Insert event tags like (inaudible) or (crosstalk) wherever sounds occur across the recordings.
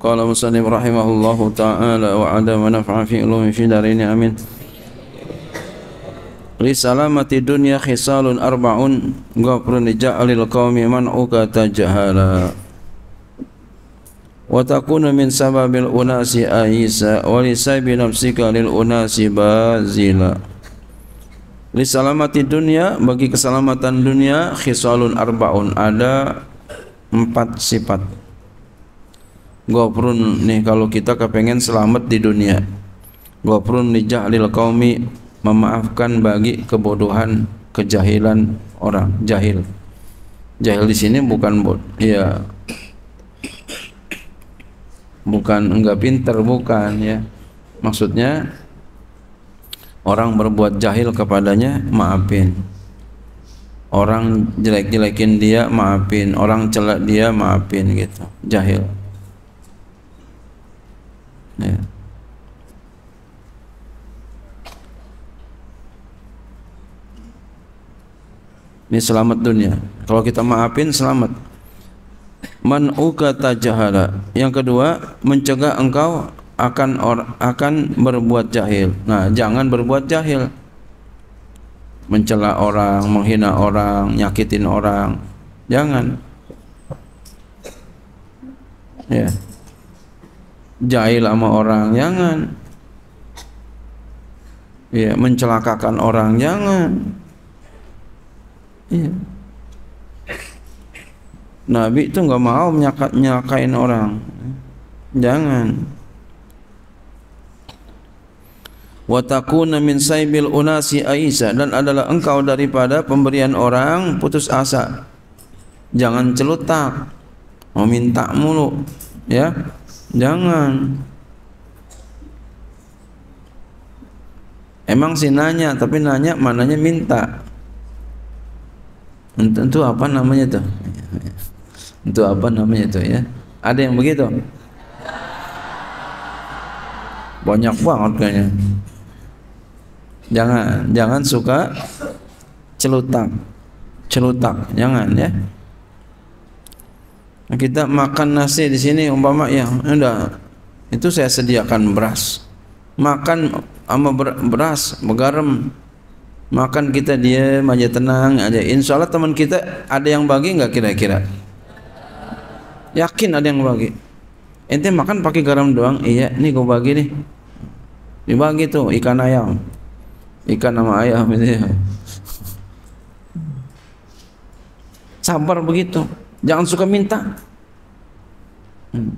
Qala musannif rahimahullahu ta'ala wa ada wa naf'a fi ulumi fi darini amin. Li salamati dunya khisalun arba'un ghafrun ja'alil qaumi man ukata Wa takunu min sababil unasi aisa wa li sabi nafsika lil unasi bazila. Li salamati dunya bagi keselamatan dunia khisalun arba'un ada empat sifat. Goprun nih kalau kita kepengen selamat di dunia. Goprun kau mi memaafkan bagi kebodohan, kejahilan orang jahil. Jahil di sini bukan bod, ya bukan enggak pinter bukan ya. Maksudnya orang berbuat jahil kepadanya maafin. Orang jelek-jelekin dia maafin, orang celak dia maafin gitu. Jahil. Iya. Ini selamat dunia. Kalau kita maafin selamat. Man ukata jahala. Yang kedua, mencegah engkau akan or, akan berbuat jahil. Nah, jangan berbuat jahil. Mencela orang, menghina orang, nyakitin orang. Jangan. Ya. Yeah jahil sama orang jangan ya mencelakakan orang jangan ya. Nabi itu nggak mau menyakain orang jangan watakuna min saibil unasi aisa dan adalah engkau daripada pemberian orang putus asa jangan celutak meminta mulu ya Jangan. Emang sih nanya, tapi nanya mananya minta. Tentu apa namanya tuh? Untuk apa namanya tuh ya? Ada yang begitu? Banyak banget kayaknya. Jangan, jangan suka celutang. Celutang, jangan ya kita makan nasi di sini umpama ya, udah itu saya sediakan beras. Makan sama beras, garam. Makan kita dia aja tenang aja. Insya Allah teman kita ada yang bagi nggak kira-kira? Yakin ada yang bagi? Ente makan pakai garam doang? Iya, nih gue bagi nih. Dibagi tuh ikan ayam, ikan sama ayam itu. Sabar begitu. Jangan suka minta. Hmm.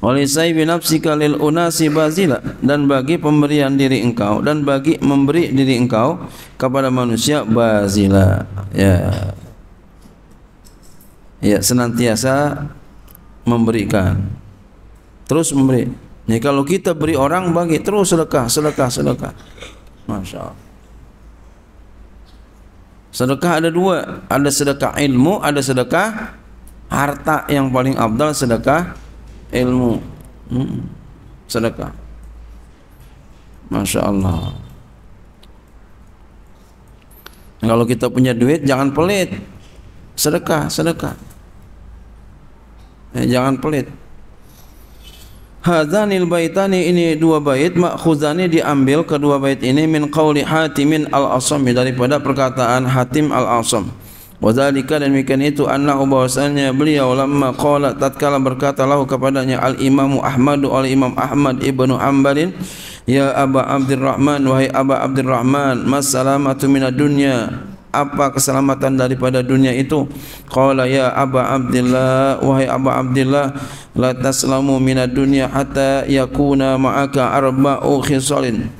Walisai binafsika lil unasi bazila dan bagi pemberian diri engkau dan bagi memberi diri engkau kepada manusia bazila ya ya senantiasa memberikan terus memberi ya kalau kita beri orang bagi terus sedekah sedekah sedekah masya Allah Sedekah ada dua, ada sedekah ilmu, ada sedekah harta yang paling abdal sedekah ilmu. Hmm. Sedekah. Masya Allah. Kalau kita punya duit jangan pelit. Sedekah, sedekah. Eh, jangan pelit. Hadzanil baitani ini dua bait makhuzani diambil kedua bait ini min qauli Hatimin al-Asam daripada perkataan Hatim al-Asam. Wazalika dan mikan itu anna bahwasanya beliau lama qala tatkala berkata lahu kepadanya al-Imam Ahmad oleh Imam Ahmad ibnu Ambalin ya Aba Abdurrahman wahai Aba Abdurrahman masalamatu minad dunya apa keselamatan daripada dunia itu qala ya Aba Abdullah wahai Aba Abdullah la taslamu minad dunya hatta yakuna ma'aka arba'u khisalin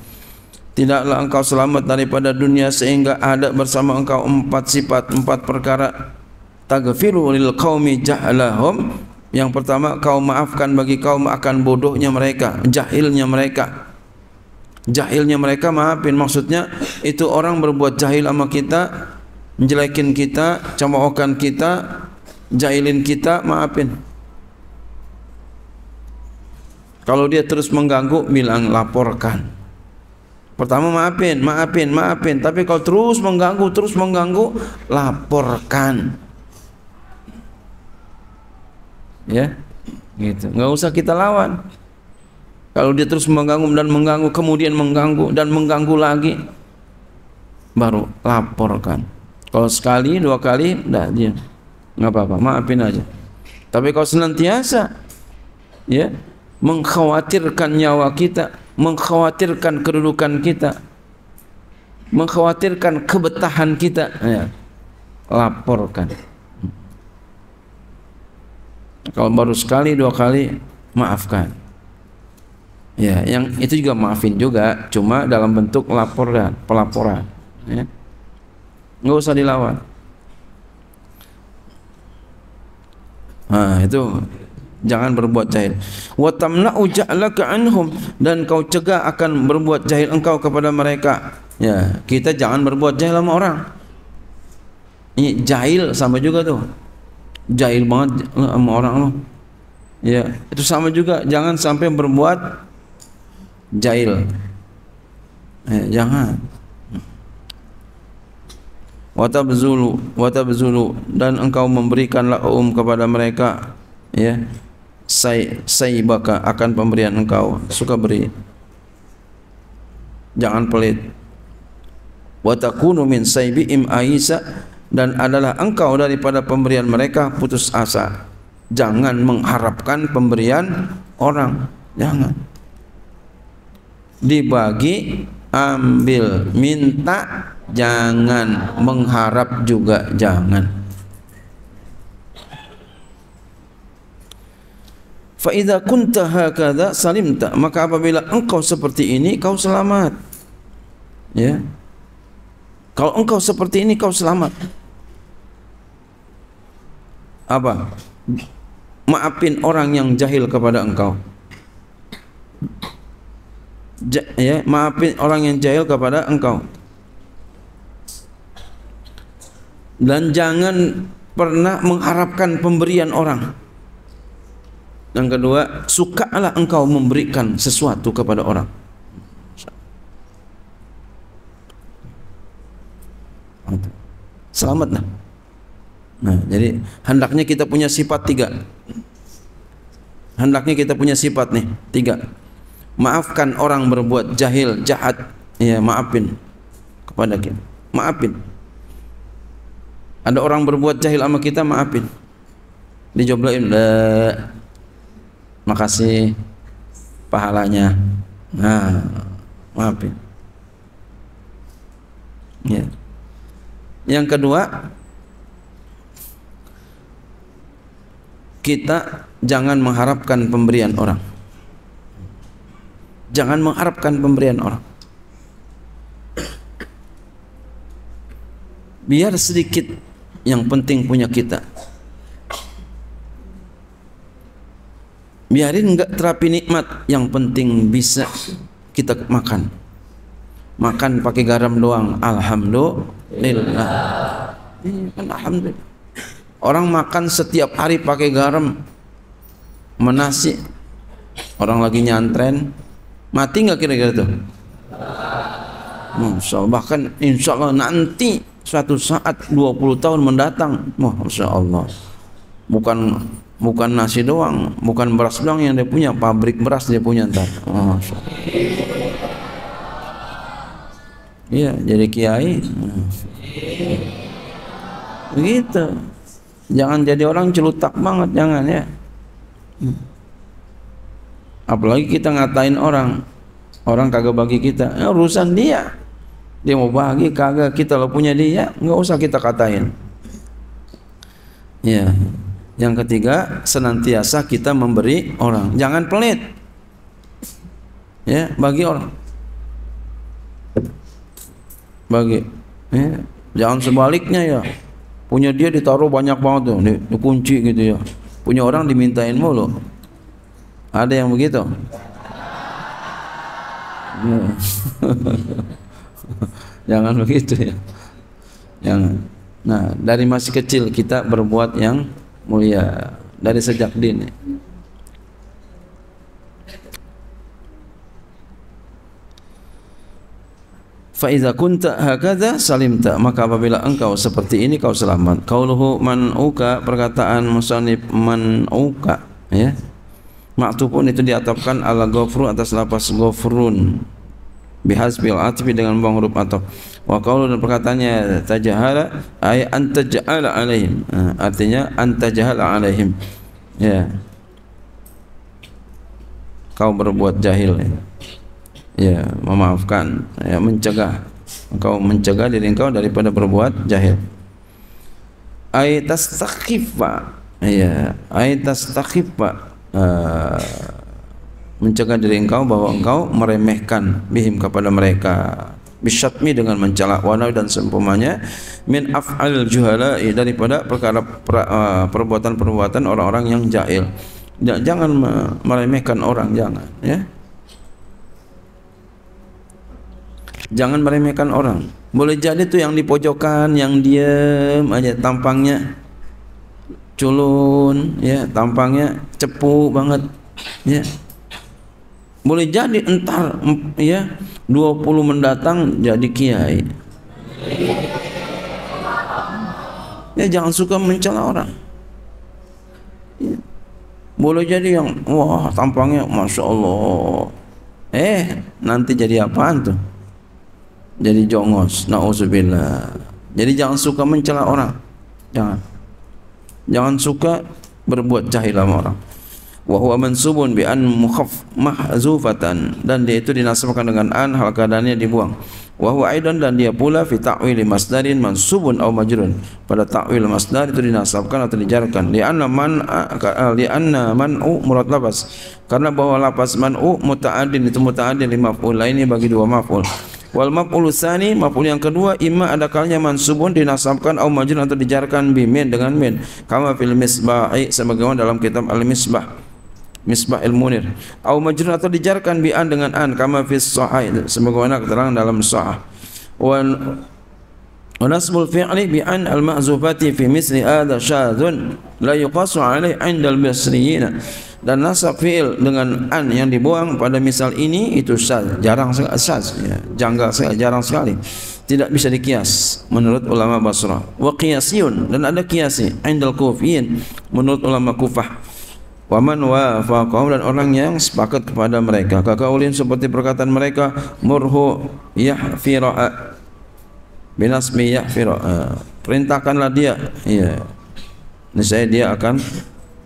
tidaklah engkau selamat daripada dunia sehingga ada bersama engkau empat sifat empat perkara taghfiru lil qaumi jahlahum yang pertama kau maafkan bagi kaum akan bodohnya mereka jahilnya mereka jahilnya mereka maafin maksudnya itu orang berbuat jahil sama kita menjelekin kita cemoohkan kita jahilin kita maafin Kalau dia terus mengganggu, bilang laporkan. Pertama maafin, maafin, maafin. Tapi kalau terus mengganggu, terus mengganggu, laporkan. Ya, gitu. Nggak usah kita lawan. Kalau dia terus mengganggu dan mengganggu, kemudian mengganggu dan mengganggu lagi, baru laporkan. Kalau sekali, dua kali, enggak dia nggak apa-apa, maafin aja. Tapi kalau senantiasa, ya mengkhawatirkan nyawa kita, mengkhawatirkan kedudukan kita, mengkhawatirkan kebetahan kita, ya, laporkan. Kalau baru sekali dua kali maafkan. Ya, yang itu juga maafin juga, cuma dalam bentuk laporan, pelaporan. Ya. Nggak usah dilawan. Nah, itu jangan berbuat jahil wa tamna'u ja'laka anhum dan kau cegah akan berbuat jahil engkau kepada mereka ya kita jangan berbuat jahil sama orang ini jahil sama juga tuh jahil banget sama orang lo ya itu sama juga jangan sampai berbuat jahil eh, jangan watabzulu watabzulu dan engkau memberikanlah um kepada mereka ya say saibaka akan pemberian engkau suka beri jangan pelit wa takunu min im aisa dan adalah engkau daripada pemberian mereka putus asa jangan mengharapkan pemberian orang jangan dibagi ambil minta jangan mengharap juga jangan Faidah idza kada salim tak maka apabila engkau seperti ini kau selamat. Ya. Kalau engkau seperti ini kau selamat. Apa? Maafin orang yang jahil kepada engkau. Ja, ya, maafin orang yang jahil kepada engkau. Dan jangan pernah mengharapkan pemberian orang. Yang kedua, sukalah engkau memberikan sesuatu kepada orang. Selamat nah. Nah, jadi hendaknya kita punya sifat tiga. Hendaknya kita punya sifat nih tiga. Maafkan orang berbuat jahil, jahat. Ya, maafin kepada kita. Maafin. Ada orang berbuat jahil sama kita, maafin. Dijoblain makasih pahalanya nah maaf ya. ya yang kedua kita jangan mengharapkan pemberian orang jangan mengharapkan pemberian orang biar sedikit yang penting punya kita biarin nggak terapi nikmat yang penting bisa kita makan makan pakai garam doang alhamdulillah iya, kan alhamdulillah orang makan setiap hari pakai garam menasi orang lagi nyantren mati nggak kira-kira tuh Masya Allah. bahkan insya Allah nanti suatu saat 20 tahun mendatang Masya Allah bukan bukan nasi doang, bukan beras doang yang dia punya, pabrik beras dia punya ntar. Oh, iya, jadi kiai. Begitu. Jangan jadi orang celutak banget, jangan ya. Apalagi kita ngatain orang, orang kagak bagi kita, ya, urusan dia. Dia mau bagi kagak kita lo punya dia, nggak usah kita katain. Ya, yang ketiga, senantiasa kita memberi orang. Jangan pelit. Ya, bagi orang. Bagi. Ya. Jangan sebaliknya ya. Punya dia ditaruh banyak banget tuh, di, dikunci gitu ya. Punya orang dimintain mulu. Ada yang begitu? Ya. (laughs) Jangan begitu ya. Jangan. Nah, dari masih kecil kita berbuat yang mulia dari sejak dini. Faiza kunta Salim tak maka apabila engkau seperti ini kau selamat. Qauluhu man uka perkataan musannif man uka ya. Maktufun itu diatapkan ala ghafru atas lapas gofrun. Bihasbil bil atfi dengan buang huruf ataf wa qaulu dan perkataannya tajahala ay antajala alaihim nah, artinya antajahala alaihim ya kau berbuat jahil ya, ya memaafkan ya mencegah engkau mencegah diri engkau daripada berbuat jahil ay tastaqifa ya ay tastaqifa uh, ah mencegah dari engkau bahwa engkau meremehkan bihim kepada mereka bisyatmi dengan mencela wanau dan seumpamanya min af'al juhala daripada perkara uh, perbuatan-perbuatan orang-orang yang jahil jangan meremehkan orang jangan ya jangan meremehkan orang boleh jadi tuh yang di pojokan yang diam aja tampangnya culun ya tampangnya cepu banget ya boleh jadi entar ya 20 mendatang jadi kiai ya jangan suka mencela orang ya. boleh jadi yang wah tampangnya masya Allah eh nanti jadi apaan tuh jadi jongos nauzubillah jadi jangan suka mencela orang jangan jangan suka berbuat jahil sama orang wa huwa mansubun bi an mukhaf mahzufatan dan dia itu dinasabkan dengan an hal keadaannya dibuang wa aidan dan dia pula fi ta'wili masdarin mansubun aw majrun pada ta'wil masdar itu dinasabkan atau dijarkan li anna man li anna man'u muratlabas karena bahwa lafaz man'u muta'addin itu muta'addin lima maf'ul lainnya bagi dua maf'ul Wal maf'ul tsani maf'ul yang kedua imma ada kalanya mansubun dinasabkan au majrun atau dijarkan bi bimin dengan min kama fil misbahi sebagaimana dalam kitab al misbah misbah al munir au majrun atau dijarkan bi'an dengan an kama fi sahih sebagaimana keterangan dalam sahih wa Nasmul fi'li bi al ma'zufati fi misli adha syadun la yuqasu alaih inda al misriyina dan nasab fi'il dengan an yang dibuang pada misal ini itu syad jarang sekali syad ya. jangka sekali jarang sekali tidak bisa dikias menurut ulama Basrah. wa qiyasiyun dan ada qiyasi inda al kufiyin menurut ulama kufah Waman wafaqahu dan orang yang sepakat kepada mereka. Kakaulin seperti perkataan mereka murhu yahfira binasmi yahfira. Perintahkanlah dia. Iya. Niscaya dia akan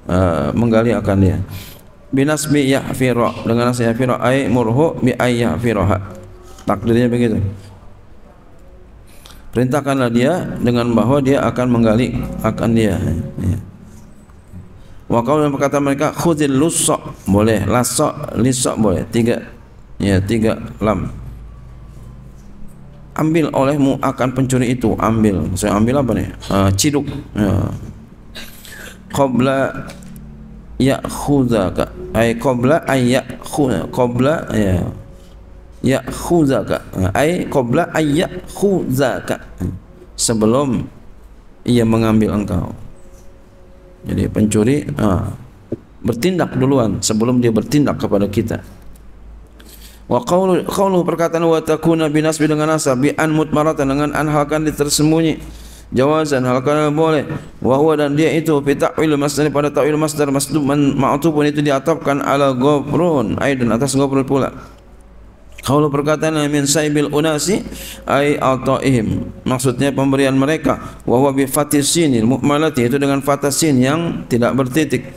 uh, eh, menggali akan dia. Binasmi yahfira dengan nasi yahfira ai murhu bi ay Takdirnya begitu. Perintahkanlah dia dengan bahwa dia akan menggali akan dia. Iya. Wa qaulun berkata mereka khudil lusok boleh, lasok, lisok boleh. Tiga ya, tiga lam. Ambil olehmu akan pencuri itu, ambil. Saya ambil apa nih? Uh, ciduk. Ya. Qabla ya'khudaka. Ai qabla ay ya'khudha. Qabla ya. Ya'khudaka. Ai qabla ay ya'khudaka. Sebelum ia mengambil engkau. Jadi pencuri ha, bertindak duluan sebelum dia bertindak kepada kita. Wa qawlu qawlu perkataan wa takuna binas bi dengan nasab bi an mutmaratan dengan an halkan ditersembunyi. Jawazan halkan boleh. Wa huwa dan dia itu fi ta'wil masdar pada ta'wil masdar masdub man ma'tubun itu diatapkan ala ghafrun aidan atas ghafrun pula. Kalau perkataan min saibil unasi ai ataihim maksudnya pemberian mereka wa fatih bi fatisinil itu dengan fatih fatasin yang tidak bertitik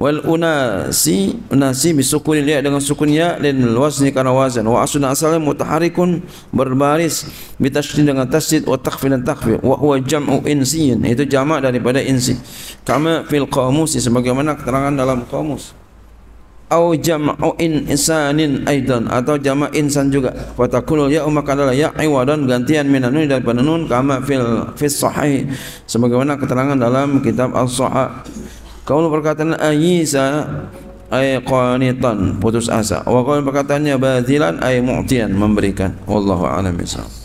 wal unasi unasi bisukun ya dengan sukun dan lin wazni kana wazan wa asun asalnya mutaharikun berbaris bitashdid dengan tasid, wa takhfif dan takhfif wa huwa jam'u insin itu jamak daripada insi kama fil qamus sebagaimana keterangan dalam kamus au jam'u insanin aidan atau jama' insan juga wa taqulul ya umma kadala ya iwadan gantian minan nun daripada nun kama fil fis sahih sebagaimana keterangan dalam kitab as-sahih kaul perkataan ayisa ay qanitan putus asa wa kaul perkataannya bazilan ay mu'tian memberikan wallahu a'lam bishawab